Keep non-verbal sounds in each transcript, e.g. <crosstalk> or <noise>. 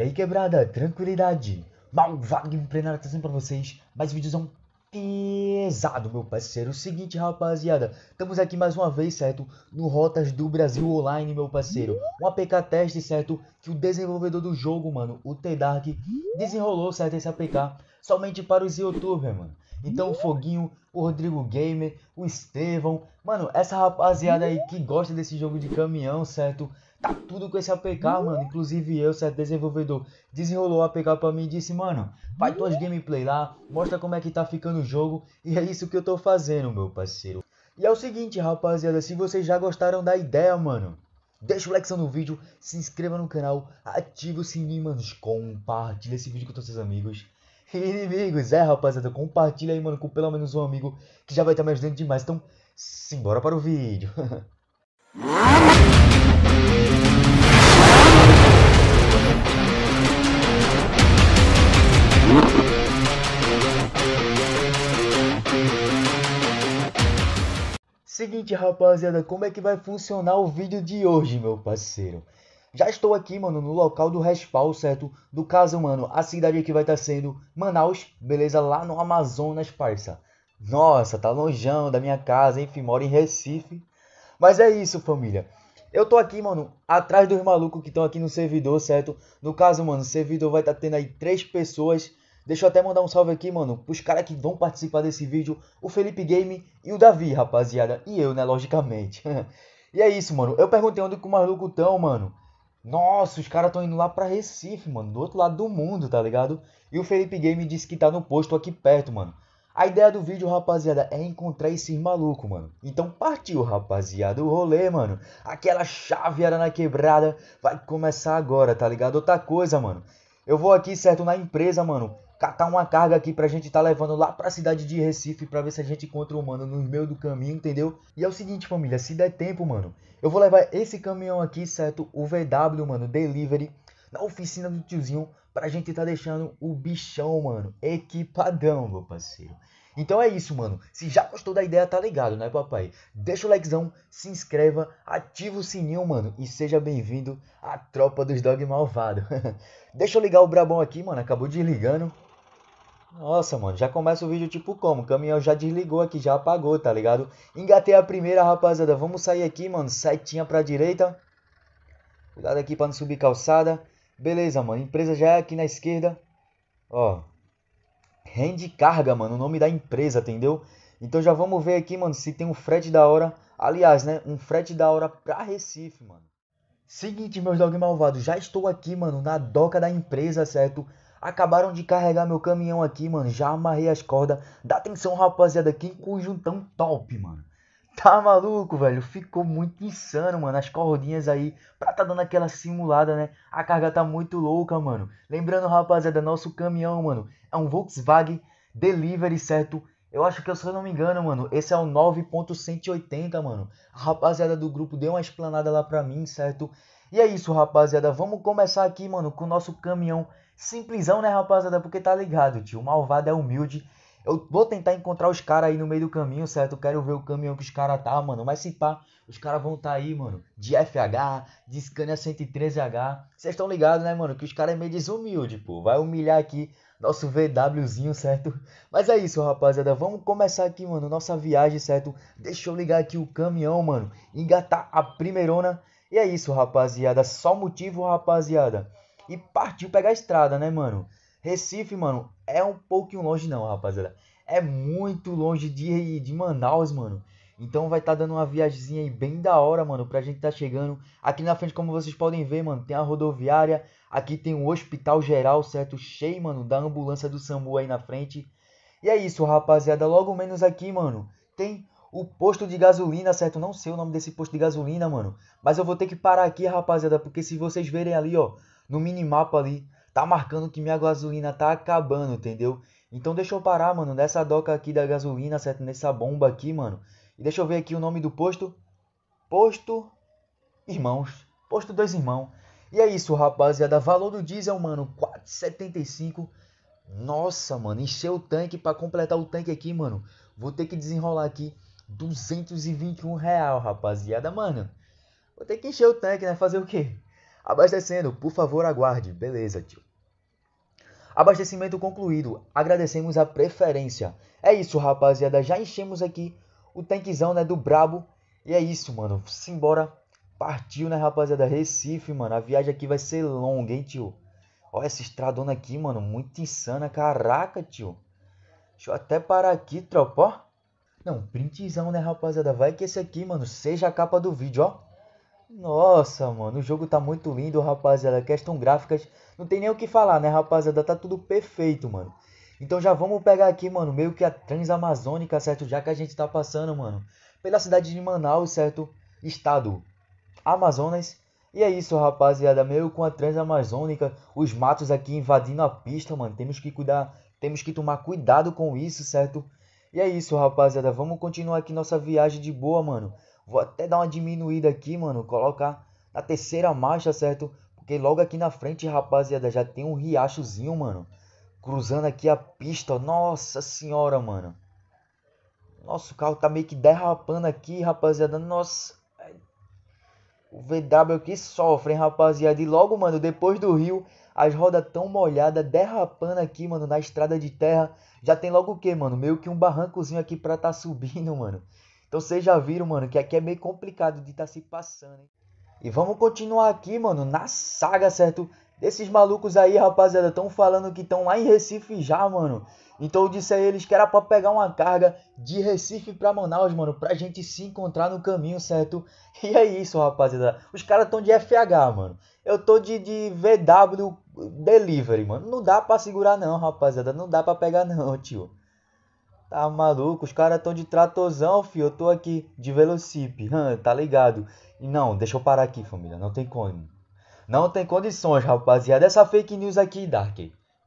E aí, quebrada, tranquilidade. Malvado Game Player atenção pra vocês mais vídeozão pesado, meu parceiro. O seguinte, rapaziada, estamos aqui mais uma vez, certo? No Rotas do Brasil Online, meu parceiro. Um APK teste, certo? Que o desenvolvedor do jogo, mano, o T-Dark, desenrolou, certo? Esse APK somente para os youtubers, mano. Então o Foguinho, o Rodrigo Gamer, o Estevão, mano, essa rapaziada aí que gosta desse jogo de caminhão, certo? tá tudo com esse APK, uhum. mano. Inclusive eu, certo desenvolvedor, desenrolou o APK pra mim e disse, mano, vai tuas uhum. gameplay lá, mostra como é que tá ficando o jogo. E é isso que eu tô fazendo, meu parceiro. E é o seguinte, rapaziada, se vocês já gostaram da ideia, mano, deixa o like no vídeo, se inscreva no canal, ativa o sininho, mano, compartilha esse vídeo com todos os seus amigos. E inimigos, é rapaziada, compartilha aí, mano, com pelo menos um amigo que já vai estar tá me ajudando demais. Então, simbora para o vídeo. <laughs> Seguinte, rapaziada, como é que vai funcionar o vídeo de hoje, meu parceiro? Já estou aqui, mano, no local do respawn, certo? No caso, mano, a cidade aqui vai estar tá sendo Manaus, beleza? Lá no Amazonas, parça. Nossa, tá longeão da minha casa, enfim, moro em Recife. Mas é isso, família. Eu tô aqui, mano, atrás dos malucos que estão aqui no servidor, certo? No caso, mano, o servidor vai estar tá tendo aí três pessoas Deixa eu até mandar um salve aqui, mano, pros caras que vão participar desse vídeo, o Felipe Game e o Davi, rapaziada. E eu, né, logicamente. <laughs> e é isso, mano. Eu perguntei onde que o maluco tão, mano. Nossa, os caras tão indo lá pra Recife, mano, do outro lado do mundo, tá ligado? E o Felipe Game disse que tá no posto aqui perto, mano. A ideia do vídeo, rapaziada, é encontrar esses malucos, mano. Então partiu, rapaziada, o rolê, mano. Aquela chave era na quebrada vai começar agora, tá ligado? Outra coisa, mano. Eu vou aqui, certo, na empresa, mano, catar uma carga aqui pra gente tá levando lá pra cidade de Recife pra ver se a gente encontra o mano no meio do caminho, entendeu? E é o seguinte, família, se der tempo, mano, eu vou levar esse caminhão aqui, certo? O VW, mano, delivery, na oficina do tiozinho pra gente tá deixando o bichão, mano, equipadão, meu parceiro. Então é isso, mano. Se já gostou da ideia, tá ligado, né, papai? Deixa o likezão, se inscreva, ativa o sininho, mano, e seja bem-vindo à tropa dos dog malvado. <laughs> Deixa eu ligar o brabão aqui, mano, acabou desligando. Nossa, mano, já começa o vídeo tipo como? O caminhão já desligou aqui, já apagou, tá ligado? Engatei a primeira, rapaziada. Vamos sair aqui, mano. Setinha pra direita. Cuidado aqui pra não subir calçada. Beleza, mano. Empresa já é aqui na esquerda. Ó. Rende carga, mano. O nome da empresa, entendeu? Então já vamos ver aqui, mano, se tem um frete da hora. Aliás, né? Um frete da hora pra Recife, mano. Seguinte, meus dog malvados, já estou aqui, mano, na doca da empresa, certo? Acabaram de carregar meu caminhão aqui, mano. Já amarrei as cordas. Dá atenção, rapaziada. Que conjuntão top, mano. Tá maluco, velho? Ficou muito insano, mano. As cordinhas aí, pra tá dando aquela simulada, né? A carga tá muito louca, mano. Lembrando, rapaziada, nosso caminhão, mano, é um Volkswagen Delivery, certo? Eu acho que, se eu não me engano, mano, esse é o 9.180, mano. A rapaziada do grupo deu uma explanada lá pra mim, certo? E é isso, rapaziada. Vamos começar aqui, mano, com o nosso caminhão Simplesão, né, rapaziada? Porque tá ligado, tio. O malvado é humilde. Eu vou tentar encontrar os caras aí no meio do caminho, certo? Eu quero ver o caminhão que os caras tá, mano. Mas se pá, os caras vão tá aí, mano. De FH, de Scania 113H. Vocês estão ligados, né, mano? Que os caras é meio desumilde, pô. Vai humilhar aqui nosso VWzinho, certo? Mas é isso, rapaziada. Vamos começar aqui, mano, nossa viagem, certo? Deixa eu ligar aqui o caminhão, mano. Engatar a primeirona. E é isso, rapaziada. Só motivo, rapaziada e partiu pegar a estrada, né, mano? Recife, mano, é um pouquinho longe não, rapaziada. É muito longe de, de Manaus, mano. Então vai estar tá dando uma viagemzinha aí bem da hora, mano, pra gente tá chegando. Aqui na frente, como vocês podem ver, mano, tem a rodoviária. Aqui tem o um hospital geral, certo? Cheio, mano, da ambulância do SAMU aí na frente. E é isso, rapaziada. Logo menos aqui, mano, tem o posto de gasolina, certo? Não sei o nome desse posto de gasolina, mano. Mas eu vou ter que parar aqui, rapaziada, porque se vocês verem ali, ó, no minimapa ali, tá marcando que minha gasolina tá acabando, entendeu? Então deixa eu parar, mano, nessa doca aqui da gasolina, certo? Nessa bomba aqui, mano. E deixa eu ver aqui o nome do posto. Posto Irmãos. Posto dois Irmãos. E é isso, rapaziada. Valor do diesel, mano, 4,75. Nossa, mano, encheu o tanque para completar o tanque aqui, mano. Vou ter que desenrolar aqui 221 real, rapaziada, mano. Vou ter que encher o tanque, né? Fazer o quê? Abastecendo, por favor, aguarde. Beleza, tio. Abastecimento concluído. Agradecemos a preferência. É isso, rapaziada. Já enchemos aqui o tanquezão, né, do brabo. E é isso, mano. Simbora. Partiu, né, rapaziada? Recife, mano. A viagem aqui vai ser longa, hein, tio? Olha essa estradona aqui, mano. Muito insana. Caraca, tio. Deixa eu até parar aqui, tropa, ó. Não, printzão, né, rapaziada? Vai que esse aqui, mano, seja a capa do vídeo, ó. Nossa, mano, o jogo tá muito lindo, rapaziada. Questão gráficas, não tem nem o que falar, né, rapaziada? Tá tudo perfeito, mano. Então já vamos pegar aqui, mano, meio que a Transamazônica, certo? Já que a gente tá passando, mano, pela cidade de Manaus, certo? Estado Amazonas. E é isso, rapaziada, meio com a Transamazônica, os matos aqui invadindo a pista, mano. Temos que cuidar, temos que tomar cuidado com isso, certo? E é isso, rapaziada, vamos continuar aqui nossa viagem de boa, mano. Vou até dar uma diminuída aqui, mano. Colocar na terceira marcha, certo? Porque logo aqui na frente, rapaziada, já tem um riachozinho, mano. Cruzando aqui a pista. Nossa senhora, mano. nosso carro tá meio que derrapando aqui, rapaziada. Nossa. O VW que sofre, hein, rapaziada. E logo, mano, depois do rio, as rodas tão molhadas, derrapando aqui, mano, na estrada de terra. Já tem logo o que, mano? Meio que um barrancozinho aqui pra tá subindo, <laughs> mano. Então vocês já viram, mano, que aqui é meio complicado de estar tá se passando, hein? E vamos continuar aqui, mano, na saga, certo? Desses malucos aí, rapaziada, estão falando que estão lá em Recife já, mano. Então eu disse a eles que era pra pegar uma carga de Recife pra Manaus, mano, pra gente se encontrar no caminho, certo? E é isso, rapaziada. Os caras estão de FH, mano. Eu tô de, de VW Delivery, mano. Não dá pra segurar não, rapaziada. Não dá pra pegar não, tio. Tá maluco? Os caras tão de tratozão, fio. Eu tô aqui de velocípe, tá ligado? E não, deixa eu parar aqui, família. Não tem como. Não tem condições, rapaziada. Essa fake news aqui, Dark.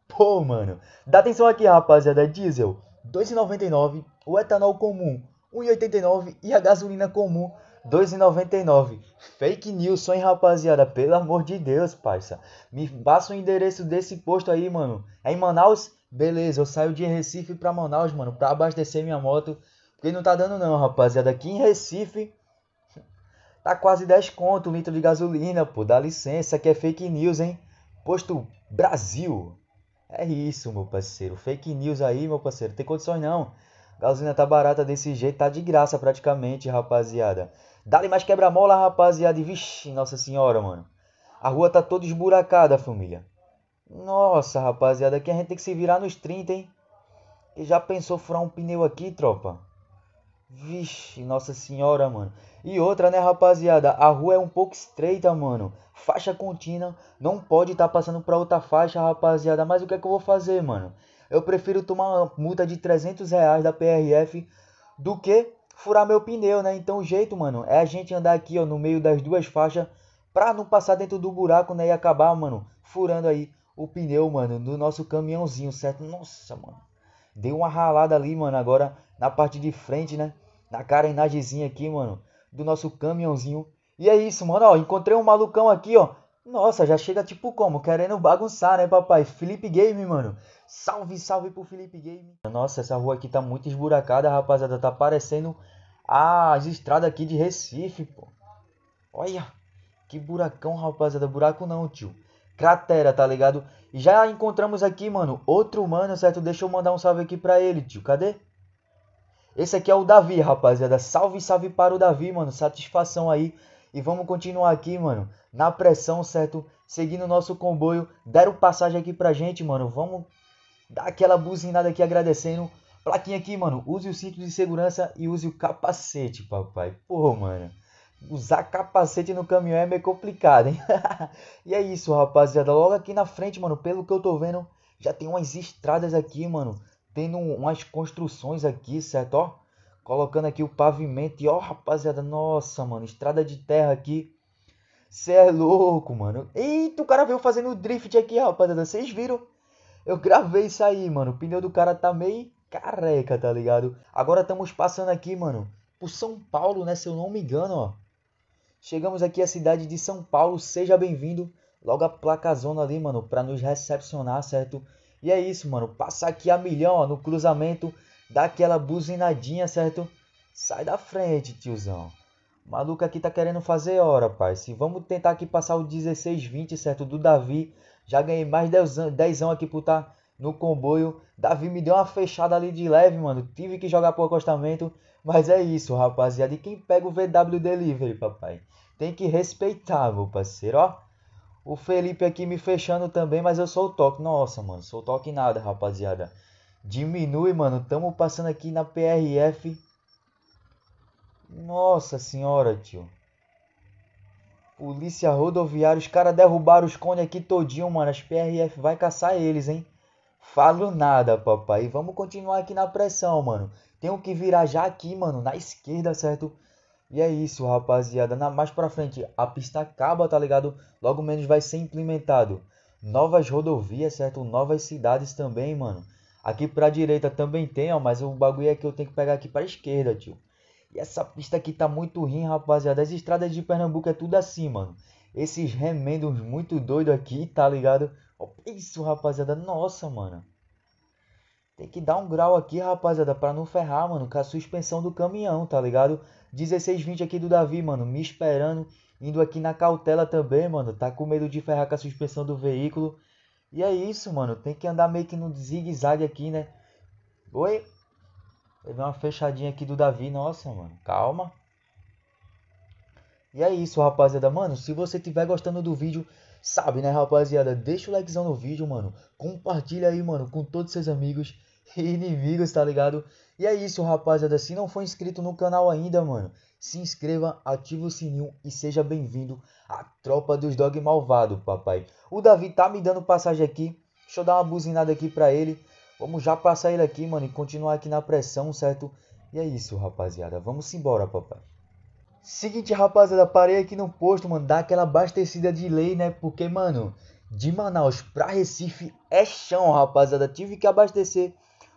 Pô, mano. Dá atenção aqui, rapaziada. É diesel, 2,99. O etanol comum, 1,89. E a gasolina comum, 2,99. Fake news, só, hein, rapaziada. Pelo amor de Deus, parça. Me passa o endereço desse posto aí, mano. É em Manaus? Beleza, eu saio de Recife para Manaus, mano, para abastecer minha moto. Porque não tá dando não, rapaziada. Aqui em Recife tá quase 10 conto um litro de gasolina, pô. Dá licença, que é fake news, hein? Posto Brasil. É isso, meu parceiro. Fake news aí, meu parceiro. Tem condições não. Gasolina tá barata desse jeito, tá de graça praticamente, rapaziada. Dá-lhe mais quebra-mola, rapaziada. vixe, nossa senhora, mano. A rua tá toda esburacada, família. Nossa, rapaziada, aqui a gente tem que se virar nos 30, hein? E já pensou furar um pneu aqui, tropa? Vixe, nossa senhora, mano. E outra, né, rapaziada? A rua é um pouco estreita, mano. Faixa contínua. Não pode estar tá passando pra outra faixa, rapaziada. Mas o que é que eu vou fazer, mano? Eu prefiro tomar uma multa de 300 reais da PRF do que furar meu pneu, né? Então o jeito, mano, é a gente andar aqui, ó, no meio das duas faixas pra não passar dentro do buraco, né? E acabar, mano, furando aí o pneu, mano, do nosso caminhãozinho, certo? Nossa, mano. Deu uma ralada ali, mano, agora na parte de frente, né? Na carenagemzinha aqui, mano, do nosso caminhãozinho. E é isso, mano, ó, encontrei um malucão aqui, ó. Nossa, já chega tipo como? Querendo bagunçar, né, papai? Felipe Game, mano. Salve, salve pro Felipe Game. Nossa, essa rua aqui tá muito esburacada, rapaziada. Tá parecendo as estradas aqui de Recife, pô. Olha, que buracão, rapaziada. Buraco não, tio cratera, tá ligado? Já encontramos aqui, mano, outro humano, certo? Deixa eu mandar um salve aqui pra ele, tio. Cadê? Esse aqui é o Davi, rapaziada. Salve, salve para o Davi, mano. Satisfação aí. E vamos continuar aqui, mano. Na pressão, certo? Seguindo o nosso comboio. Deram passagem aqui pra gente, mano. Vamos dar aquela buzinada aqui agradecendo. Plaquinha aqui, mano. Use o cinto de segurança e use o capacete, papai. Pô, mano usar capacete no caminhão é meio complicado, hein? <laughs> e é isso, rapaziada. Logo aqui na frente, mano, pelo que eu tô vendo, já tem umas estradas aqui, mano. Tendo umas construções aqui, certo? Ó, colocando aqui o pavimento. E ó, rapaziada, nossa, mano, estrada de terra aqui. Cê é louco, mano. Eita, o cara veio fazendo drift aqui, rapaziada. Vocês viram? Eu gravei isso aí, mano. O pneu do cara tá meio careca, tá ligado? Agora estamos passando aqui, mano, por São Paulo, né? Se eu não me engano, ó. Chegamos aqui à cidade de São Paulo, seja bem-vindo. Logo a placazona ali, mano, pra nos recepcionar, certo? E é isso, mano, Passar aqui a milhão, ó, no cruzamento, dá aquela buzinadinha, certo? Sai da frente, tiozão. O maluco aqui tá querendo fazer hora, pai. Se vamos tentar aqui passar o 1620, certo? Do Davi. Já ganhei mais 10 aqui por tá no comboio. Davi me deu uma fechada ali de leve, mano. Tive que jogar pro acostamento. Mas é isso, rapaziada. E quem pega o VW Delivery, papai? Tem que respeitar, meu parceiro, ó. O Felipe aqui me fechando também, mas eu sou o toque. Nossa, mano, sou o toque nada, rapaziada. Diminui, mano. Tamo passando aqui na PRF. Nossa senhora, tio. Polícia rodoviária. Os caras derrubaram os cones aqui todinho, mano. As PRF vai caçar eles, hein? Falo nada, papai. Vamos continuar aqui na pressão, mano. Tenho que virar já aqui, mano, na esquerda, certo? E é isso, rapaziada. Na, mais pra frente, a pista acaba, tá ligado? Logo menos vai ser implementado. Novas rodovias, certo? Novas cidades também, mano. Aqui pra direita também tem, ó. Mas o bagulho é que eu tenho que pegar aqui pra esquerda, tio. E essa pista aqui tá muito ruim, rapaziada. As estradas de Pernambuco é tudo assim, mano. Esses remendos muito doido aqui, tá ligado? Isso, rapaziada. Nossa, mano. Tem que dar um grau aqui, rapaziada, pra não ferrar, mano, com a suspensão do caminhão, tá ligado? 16,20 aqui do Davi, mano, me esperando. Indo aqui na cautela também, mano. Tá com medo de ferrar com a suspensão do veículo. E é isso, mano. Tem que andar meio que no zigue-zague aqui, né? Oi? Teve uma fechadinha aqui do Davi. Nossa, mano. Calma. E é isso, rapaziada. Mano, se você tiver gostando do vídeo, Sabe, né, rapaziada? Deixa o likezão no vídeo, mano. Compartilha aí, mano, com todos seus amigos e inimigos, tá ligado? E é isso, rapaziada. Se não for inscrito no canal ainda, mano, se inscreva, ative o sininho e seja bem-vindo à tropa dos dog malvado, papai. O Davi tá me dando passagem aqui. Deixa eu dar uma buzinada aqui pra ele. Vamos já passar ele aqui, mano, e continuar aqui na pressão, certo? E é isso, rapaziada. Vamos embora, papai. Seguinte, rapaziada, parei aqui no posto, mano, dá aquela abastecida de lei, né? Porque, mano, de Manaus pra Recife é chão, rapaziada. Tive que abastecer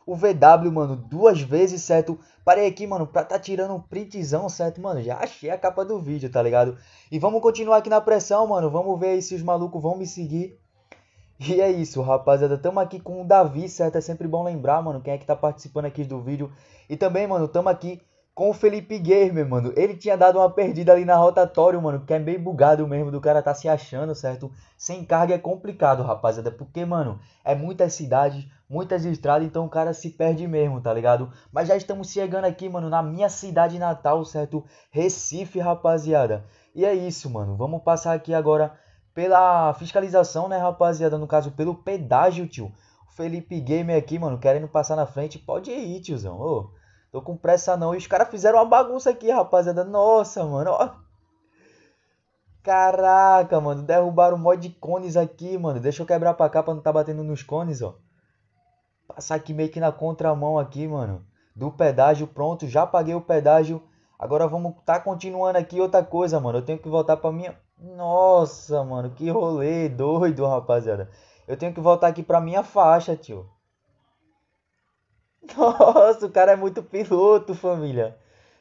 o VW, mano, duas vezes, certo? Parei aqui, mano, pra tá tirando um printzão, certo? Mano, já achei a capa do vídeo, tá ligado? E vamos continuar aqui na pressão, mano. Vamos ver aí se os malucos vão me seguir. E é isso, rapaziada. Tamo aqui com o Davi, certo? É sempre bom lembrar, mano, quem é que tá participando aqui do vídeo. E também, mano, tamo aqui com o Felipe Gamer, mano. Ele tinha dado uma perdida ali na rotatória, mano, que é meio bugado mesmo, do cara tá se achando, certo? Sem carga é complicado, rapaziada, porque, mano, é muitas cidades, muitas estradas, então o cara se perde mesmo, tá ligado? Mas já estamos chegando aqui, mano, na minha cidade natal, certo? Recife, rapaziada. E é isso, mano. Vamos passar aqui agora pela fiscalização, né, rapaziada? No caso, pelo pedágio, tio. Felipe Gamer aqui, mano, querendo passar na frente. Pode ir, tiozão. Ô. Tô com pressa não. E os caras fizeram uma bagunça aqui, rapaziada. Nossa, mano. Ó. Caraca, mano. Derrubaram um mod de cones aqui, mano. Deixa eu quebrar pra cá pra não tá batendo nos cones, ó. Passar aqui meio que na contramão aqui, mano. Do pedágio, pronto. Já paguei o pedágio. Agora vamos tá continuando aqui outra coisa, mano. Eu tenho que voltar pra minha... Nossa, mano. Que rolê doido, rapaziada. Eu tenho que voltar aqui pra minha faixa, tio. <laughs> Nossa, o cara é muito piloto, família.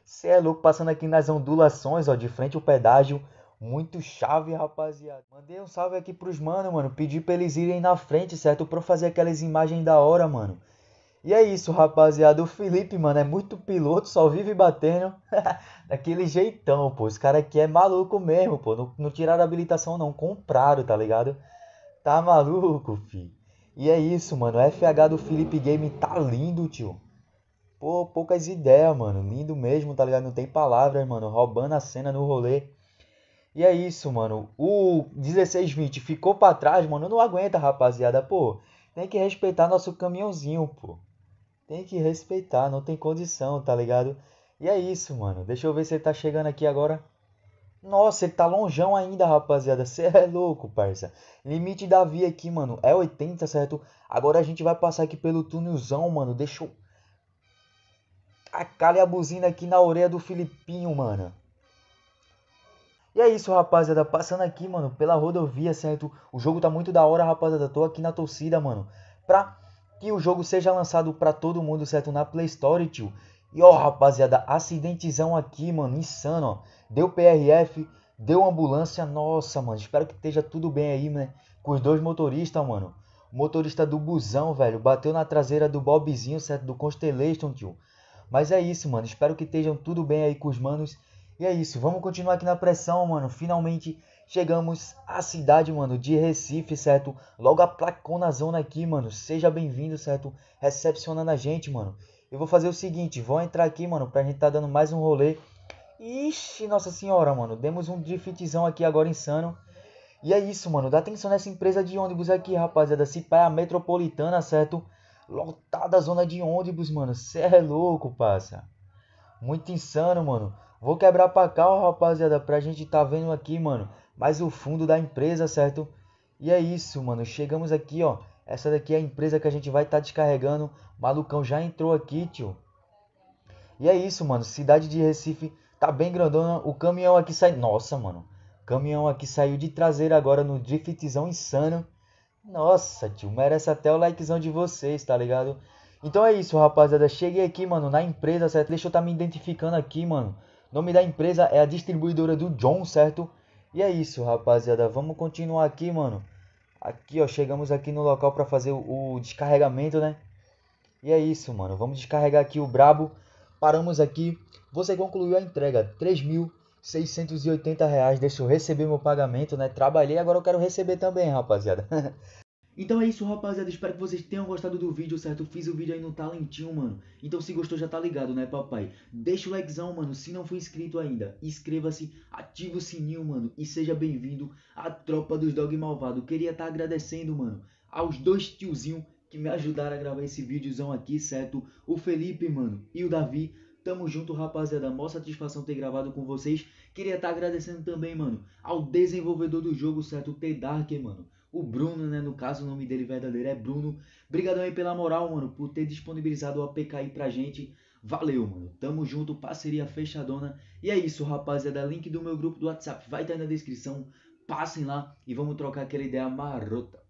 Você é louco, passando aqui nas ondulações, ó, de frente o pedágio. Muito chave, rapaziada. Mandei um salve aqui pros mano, mano. Pedi pra eles irem na frente, certo? Pra fazer aquelas imagens da hora, mano. E é isso, rapaziada. O Felipe, mano, é muito piloto, só vive batendo. <laughs> Daquele jeitão, pô. Esse cara aqui é maluco mesmo, pô. Não, não tiraram habilitação, não. Compraram, tá ligado? Tá maluco, filho. E é isso, mano. O FH do Felipe Game tá lindo, tio. Pô, poucas ideias, mano. Lindo mesmo, tá ligado? Não tem palavras, mano. Roubando a cena no rolê. E é isso, mano. O 1620 ficou para trás, mano. Não aguenta, rapaziada. Pô, tem que respeitar nosso caminhãozinho, pô. Tem que respeitar, não tem condição, tá ligado? E é isso, mano. Deixa eu ver se ele tá chegando aqui agora. Nossa, ele tá longeão ainda, rapaziada. Você é louco, parça. Limite da via aqui, mano. É 80, certo? Agora a gente vai passar aqui pelo túnelzão, mano. Deixa eu... acalhe a buzina aqui na orelha do Filipinho, mano. E é isso, rapaziada. Passando aqui, mano, pela rodovia, certo? O jogo tá muito da hora, rapaziada. Tô aqui na torcida, mano. Pra que o jogo seja lançado pra todo mundo, certo? Na Play Store, tio. E ó, rapaziada, acidentezão aqui, mano, insano, ó. Deu PRF, deu ambulância, nossa, mano. Espero que esteja tudo bem aí, né? Com os dois motoristas, mano. motorista do busão, velho, bateu na traseira do Bobzinho, certo? Do Constellation, tio. Mas é isso, mano. Espero que estejam tudo bem aí com os manos. E é isso, vamos continuar aqui na pressão, mano. Finalmente chegamos à cidade, mano, de Recife, certo? Logo a placona zona aqui, mano. Seja bem-vindo, certo? Recepcionando a gente, mano. Eu vou fazer o seguinte, vou entrar aqui, mano, pra gente tá dando mais um rolê. Ixi, nossa senhora, mano, demos um driftzão aqui agora insano. E é isso, mano, dá atenção nessa empresa de ônibus aqui, rapaziada. Se pá é a metropolitana, certo? Lotada zona de ônibus, mano. Cê é louco, passa. Muito insano, mano. Vou quebrar pra cá, ó, rapaziada, pra gente tá vendo aqui, mano, mais o fundo da empresa, certo? E é isso, mano. Chegamos aqui, ó. Essa daqui é a empresa que a gente vai estar tá descarregando. Malucão já entrou aqui, tio. E é isso, mano. Cidade de Recife tá bem grandona. O caminhão aqui sai. Nossa, mano. Caminhão aqui saiu de traseira agora no driftzão insano. Nossa, tio, merece até o likezão de vocês, tá ligado? Então é isso, rapaziada. Cheguei aqui, mano, na empresa, certo? Deixa eu estar tá me identificando aqui, mano. nome da empresa é a distribuidora do John, certo? E é isso, rapaziada. Vamos continuar aqui, mano. Aqui, ó, chegamos aqui no local para fazer o, o descarregamento, né? E é isso, mano. Vamos descarregar aqui o brabo. Paramos aqui. Você concluiu a entrega. 3.680 reais. Deixa eu receber meu pagamento, né? Trabalhei, agora eu quero receber também, rapaziada. <laughs> Então é isso, rapaziada. Espero que vocês tenham gostado do vídeo, certo? Fiz o vídeo aí no talentinho, mano. Então se gostou já tá ligado, né, papai? Deixa o likezão, mano. Se não for inscrito ainda, inscreva-se, ativa o sininho, mano. E seja bem-vindo à tropa dos Dog Malvado. Queria estar tá agradecendo, mano, aos dois tiozinhos que me ajudaram a gravar esse vídeozão aqui, certo? O Felipe, mano, e o Davi. Tamo junto, rapaziada. Mó satisfação ter gravado com vocês. Queria estar tá agradecendo também, mano, ao desenvolvedor do jogo, certo? O T-Dark, mano o Bruno, né? No caso, o nome dele verdadeiro é Bruno. Brigadão aí pela moral, mano, por ter disponibilizado o APK aí pra gente. Valeu, mano. Tamo junto, parceria fechadona. E é isso, rapaziada. Link do meu grupo do WhatsApp vai estar tá aí na descrição. Passem lá e vamos trocar aquela ideia marota.